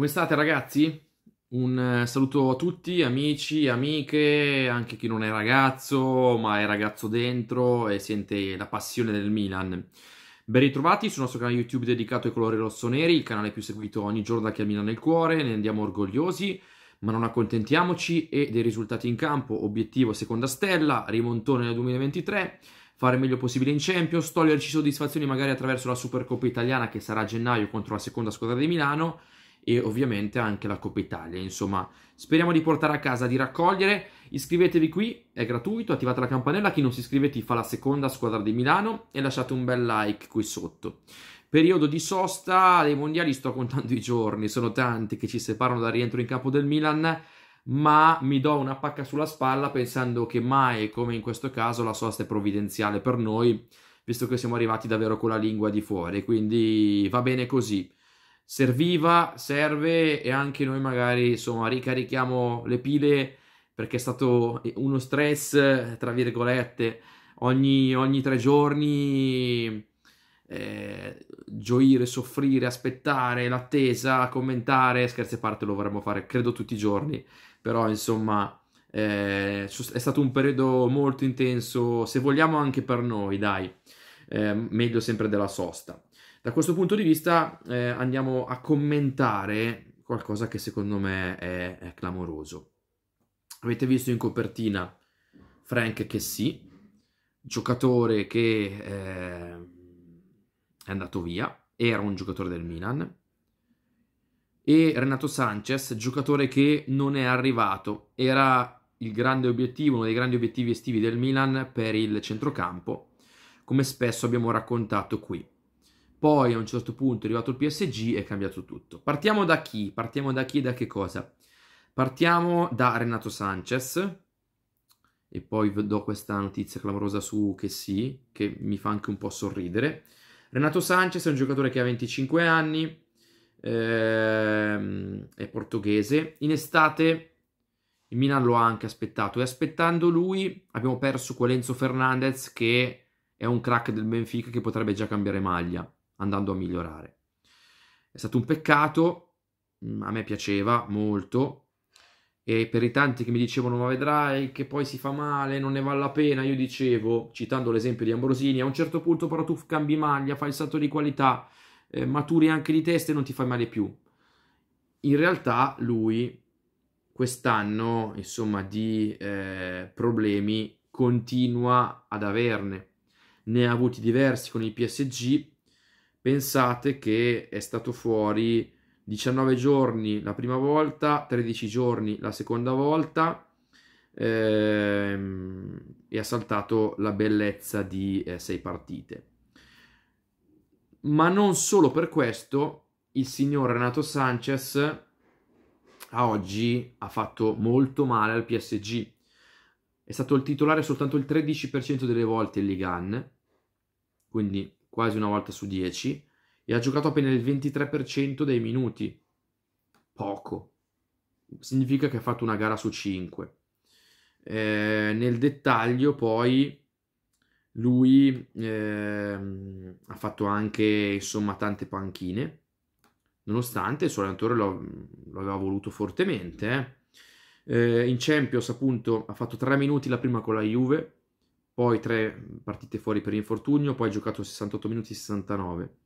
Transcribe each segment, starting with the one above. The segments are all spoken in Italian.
Come state ragazzi? Un eh, saluto a tutti, amici, amiche, anche chi non è ragazzo, ma è ragazzo dentro e sente la passione del Milan. Ben ritrovati sul nostro canale YouTube dedicato ai colori rosso-neri, il canale più seguito ogni giorno da chi ha Milan nel cuore, ne andiamo orgogliosi, ma non accontentiamoci e dei risultati in campo, obiettivo seconda stella, rimontone nel 2023, fare il meglio possibile in Champions, toglierci soddisfazioni magari attraverso la Supercoppa italiana che sarà a gennaio contro la seconda squadra di Milano, e ovviamente anche la Coppa Italia. Insomma, speriamo di portare a casa, di raccogliere. Iscrivetevi qui, è gratuito, attivate la campanella, chi non si iscrive ti fa la seconda squadra di Milano e lasciate un bel like qui sotto. Periodo di sosta dei mondiali, sto contando i giorni, sono tanti che ci separano dal rientro in campo del Milan, ma mi do una pacca sulla spalla pensando che mai come in questo caso la sosta è provvidenziale per noi, visto che siamo arrivati davvero con la lingua di fuori, quindi va bene così serviva, serve e anche noi magari insomma ricarichiamo le pile perché è stato uno stress, tra virgolette, ogni, ogni tre giorni eh, gioire, soffrire, aspettare, l'attesa, commentare, scherzi a parte lo vorremmo fare, credo tutti i giorni, però insomma eh, è stato un periodo molto intenso, se vogliamo anche per noi, dai, eh, meglio sempre della sosta. Da questo punto di vista eh, andiamo a commentare qualcosa che secondo me è, è clamoroso. Avete visto in copertina Frank che sì, giocatore che eh, è andato via, era un giocatore del Milan, e Renato Sanchez, giocatore che non è arrivato, era il grande obiettivo, uno dei grandi obiettivi estivi del Milan per il centrocampo, come spesso abbiamo raccontato qui. Poi a un certo punto è arrivato il PSG e è cambiato tutto. Partiamo da chi? Partiamo da chi e da che cosa? Partiamo da Renato Sanchez e poi do questa notizia clamorosa su che sì, che mi fa anche un po' sorridere. Renato Sanchez è un giocatore che ha 25 anni, ehm, è portoghese. In estate il Milan lo ha anche aspettato e aspettando lui abbiamo perso quell'Enzo Fernandez che è un crack del Benfica che potrebbe già cambiare maglia andando a migliorare. È stato un peccato, a me piaceva molto, e per i tanti che mi dicevano ma vedrai che poi si fa male, non ne vale la pena, io dicevo, citando l'esempio di Ambrosini, a un certo punto però tu cambi maglia, fai il salto di qualità, eh, maturi anche di testa e non ti fai male più. In realtà lui quest'anno, insomma, di eh, problemi continua ad averne. Ne ha avuti diversi con il PSG pensate che è stato fuori 19 giorni la prima volta, 13 giorni la seconda volta ehm, e ha saltato la bellezza di 6 eh, partite. Ma non solo per questo, il signor Renato Sanchez a oggi ha fatto molto male al PSG. È stato il titolare soltanto il 13% delle volte in Ligan, quindi quasi una volta su 10, e ha giocato appena il 23% dei minuti. Poco. Significa che ha fatto una gara su 5. Eh, nel dettaglio poi lui eh, ha fatto anche insomma tante panchine, nonostante il suo allenatore lo, lo aveva voluto fortemente. Eh. eh in Champions appunto ha fatto 3 minuti la prima con la Juve, poi tre partite fuori per infortunio, poi ha giocato 68 minuti 69.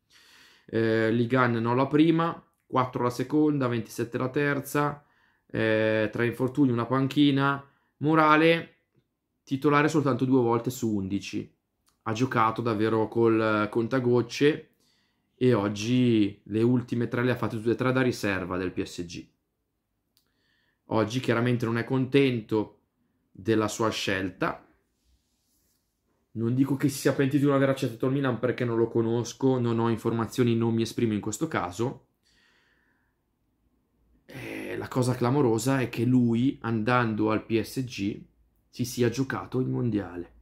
Eh, Ligan no la prima, 4 la seconda, 27 la terza, eh, tre infortuni, una panchina. Morale titolare soltanto due volte su 11. Ha giocato davvero col contagocce e oggi le ultime tre le ha fatte tutte e tre da riserva del PSG. Oggi chiaramente non è contento della sua scelta, non dico che si sia pentito di non aver accettato il Milan perché non lo conosco, non ho informazioni, non mi esprimo in questo caso. E eh, la cosa clamorosa è che lui, andando al PSG, si sia giocato il mondiale.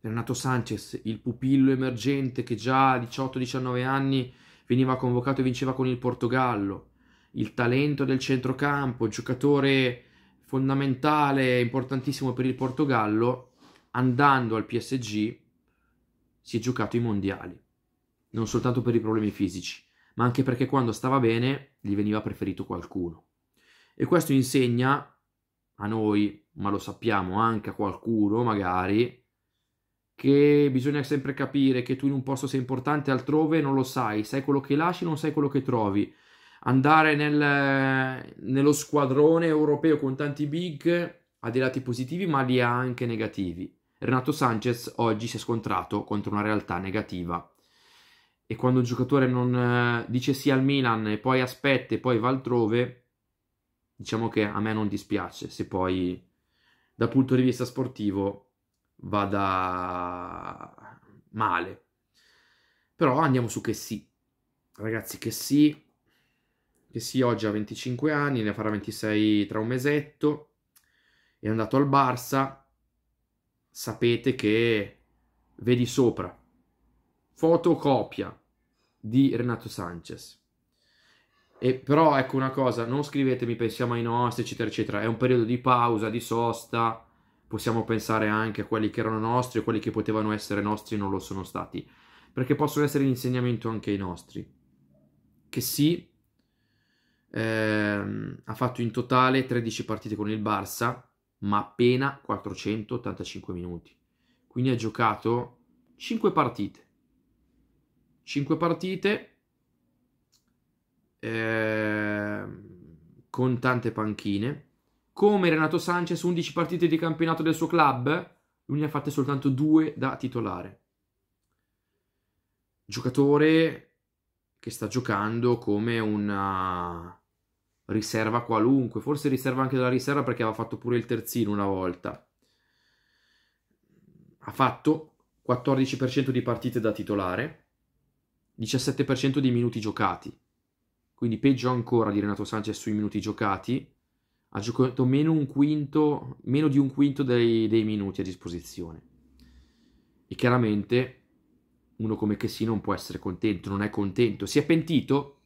Renato Sanchez, il pupillo emergente che già a 18-19 anni veniva convocato e vinceva con il Portogallo, il talento del centrocampo, giocatore fondamentale, importantissimo per il Portogallo, andando al PSG si è giocato i mondiali, non soltanto per i problemi fisici, ma anche perché quando stava bene gli veniva preferito qualcuno. E questo insegna a noi, ma lo sappiamo anche a qualcuno magari, che bisogna sempre capire che tu in un posto sei importante altrove non lo sai, sai quello che lasci, non sai quello che trovi. Andare nel, nello squadrone europeo con tanti big ha dei lati positivi, ma li ha anche negativi. Renato Sanchez oggi si è scontrato contro una realtà negativa e quando un giocatore non eh, dice sì al Milan e poi aspetta e poi va altrove, diciamo che a me non dispiace se poi dal punto di vista sportivo vada male. Però andiamo su che sì. Ragazzi, che sì, che sì oggi ha 25 anni, ne farà 26 tra un mesetto, è andato al Barça, sapete che vedi sopra, fotocopia di Renato Sanchez. E però ecco una cosa, non scrivetemi pensiamo ai nostri, eccetera, eccetera. È un periodo di pausa, di sosta. Possiamo pensare anche a quelli che erano nostri e quelli che potevano essere nostri e non lo sono stati. Perché possono essere in insegnamento anche ai nostri. Che sì, ehm, ha fatto in totale 13 partite con il Barça, ma appena 485 minuti. Quindi ha giocato 5 partite. 5 partite eh, con tante panchine. Come Renato Sanchez, 11 partite di campionato del suo club, lui ne ha fatte soltanto 2 da titolare. Giocatore che sta giocando come una riserva qualunque, forse riserva anche della riserva perché aveva fatto pure il terzino una volta. Ha fatto 14% di partite da titolare, 17% di minuti giocati. Quindi peggio ancora di Renato Sanchez sui minuti giocati. Ha giocato meno, un quinto, meno di un quinto dei, dei minuti a disposizione. E chiaramente uno come Chessy non può essere contento, non è contento. Si è pentito?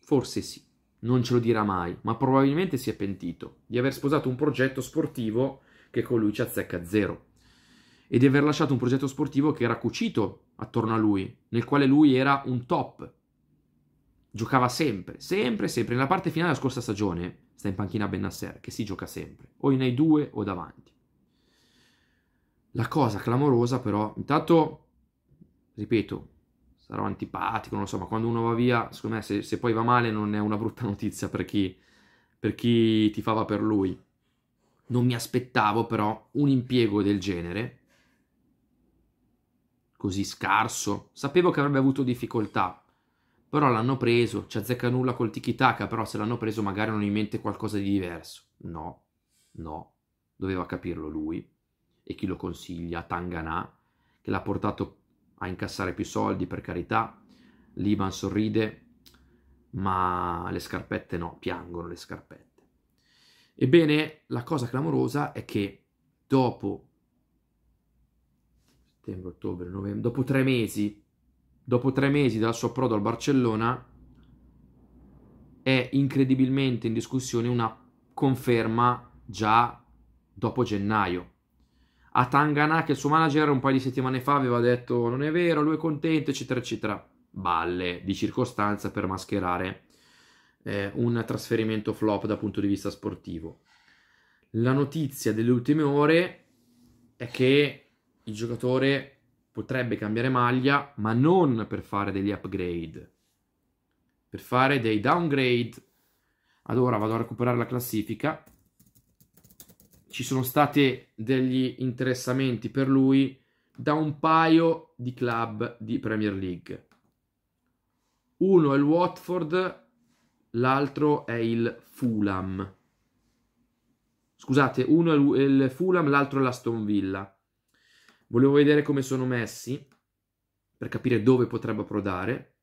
Forse sì non ce lo dirà mai, ma probabilmente si è pentito di aver sposato un progetto sportivo che con lui ci azzecca zero e di aver lasciato un progetto sportivo che era cucito attorno a lui, nel quale lui era un top. Giocava sempre, sempre, sempre. Nella parte finale della scorsa stagione sta in panchina Bennasser, che si gioca sempre, o nei due o davanti. La cosa clamorosa però, intanto, ripeto, sarò antipatico, non lo so, ma quando uno va via, secondo me se, se poi va male non è una brutta notizia per chi, per chi tifava per lui. Non mi aspettavo però un impiego del genere, così scarso. Sapevo che avrebbe avuto difficoltà, però l'hanno preso, ci azzecca nulla col tiki-taka, però se l'hanno preso magari hanno in mente qualcosa di diverso. No, no, doveva capirlo lui e chi lo consiglia, Tanganà, che l'ha portato a incassare più soldi, per carità. Liban sorride, ma le scarpette no, piangono le scarpette. Ebbene, la cosa clamorosa è che dopo settembre, ottobre, novembre, dopo tre mesi, dopo tre mesi dal suo approdo al Barcellona, è incredibilmente in discussione una conferma già dopo gennaio a Tangana che il suo manager un paio di settimane fa aveva detto non è vero, lui è contento, eccetera, eccetera. Balle di circostanza per mascherare eh, un trasferimento flop dal punto di vista sportivo. La notizia delle ultime ore è che il giocatore potrebbe cambiare maglia, ma non per fare degli upgrade, per fare dei downgrade. Allora vado a recuperare la classifica ci sono stati degli interessamenti per lui da un paio di club di Premier League. Uno è il Watford, l'altro è il Fulham. Scusate, uno è il Fulham, l'altro è l'Aston Villa. Volevo vedere come sono messi per capire dove potrebbe approdare.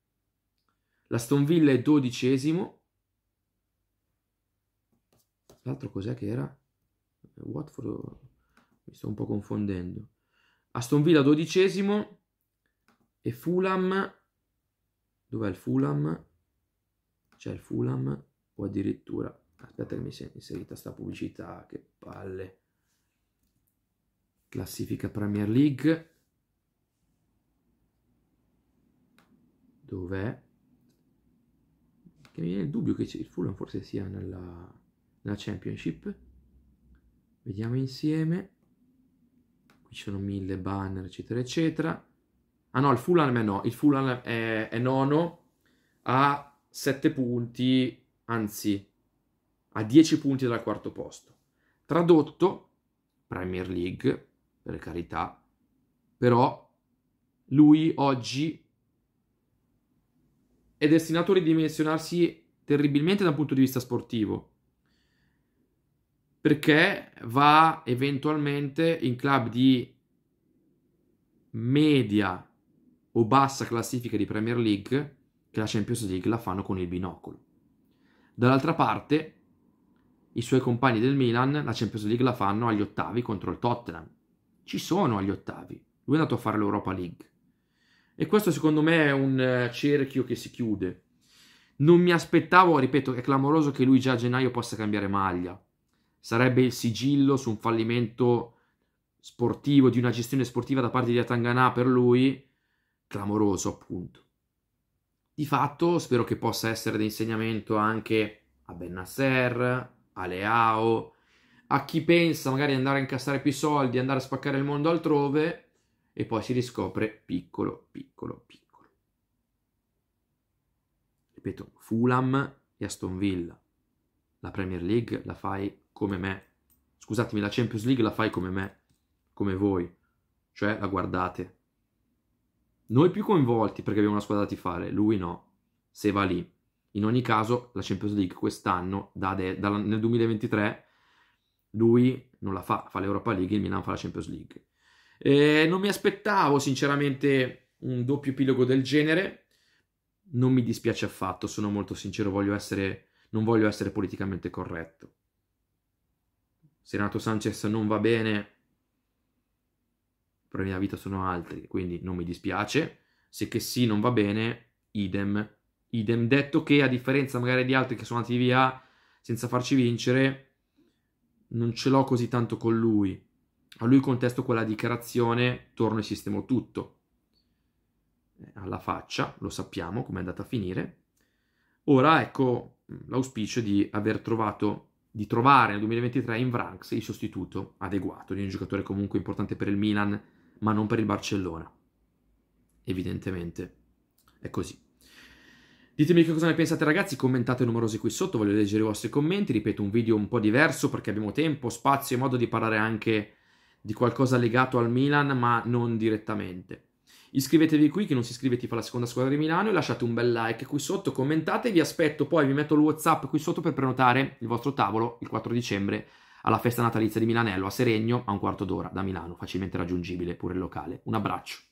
L'Aston Villa è dodicesimo. L'altro cos'è che era? Watford oh, mi sto un po' confondendo. Aston Villa dodicesimo e Fulham. Dov'è il Fulham? C'è il Fulham o addirittura... Aspetta che mi sia inserita sta pubblicità, che palle. Classifica Premier League. Dov'è? Che mi viene il dubbio che il Fulham forse sia nella, nella Championship. Vediamo insieme. Qui ci sono mille banner, eccetera, eccetera. Ah no, il Fulham è no, il Fulham è, è nono, a 7 punti, anzi a 10 punti dal quarto posto. Tradotto, Premier League, per carità, però lui oggi è destinato a ridimensionarsi terribilmente dal punto di vista sportivo, perché va eventualmente in club di media o bassa classifica di Premier League che la Champions League la fanno con il binocolo. Dall'altra parte, i suoi compagni del Milan la Champions League la fanno agli ottavi contro il Tottenham. Ci sono agli ottavi. Lui è andato a fare l'Europa League. E questo secondo me è un eh, cerchio che si chiude. Non mi aspettavo, ripeto, è clamoroso che lui già a gennaio possa cambiare maglia sarebbe il sigillo su un fallimento sportivo, di una gestione sportiva da parte di Atanganà per lui, clamoroso appunto. Di fatto spero che possa essere di insegnamento anche a Ben Nasser, a Leao, a chi pensa magari di andare a incassare più soldi, andare a spaccare il mondo altrove e poi si riscopre piccolo, piccolo, piccolo. Ripeto, Fulham e Aston Villa. La Premier League la fai come me. Scusatemi, la Champions League la fai come me, come voi, cioè la guardate. Noi più coinvolti perché abbiamo una squadra da tifare, lui no, se va lì. In ogni caso, la Champions League quest'anno, da de- da- nel 2023, lui non la fa, fa l'Europa League, il Milan fa la Champions League. E non mi aspettavo sinceramente un doppio epilogo del genere, non mi dispiace affatto, sono molto sincero, voglio essere, non voglio essere politicamente corretto se Renato Sanchez non va bene, i problemi della vita sono altri, quindi non mi dispiace. Se che sì non va bene, idem. Idem detto che a differenza magari di altri che sono andati via senza farci vincere, non ce l'ho così tanto con lui. A lui contesto quella dichiarazione, torno e sistemo tutto. Eh, alla faccia, lo sappiamo come è andata a finire. Ora ecco l'auspicio di aver trovato di trovare nel 2023 in Vranks il sostituto adeguato di un giocatore comunque importante per il Milan, ma non per il Barcellona. Evidentemente è così. Ditemi che cosa ne pensate ragazzi, commentate numerosi qui sotto, voglio leggere i vostri commenti, ripeto un video un po' diverso perché abbiamo tempo, spazio e modo di parlare anche di qualcosa legato al Milan, ma non direttamente. Iscrivetevi qui, chi non si iscrive ti fa la seconda squadra di Milano e lasciate un bel like qui sotto, commentate, vi aspetto, poi vi metto il WhatsApp qui sotto per prenotare il vostro tavolo il 4 dicembre alla festa natalizia di Milanello a Seregno a un quarto d'ora da Milano, facilmente raggiungibile pure il locale. Un abbraccio.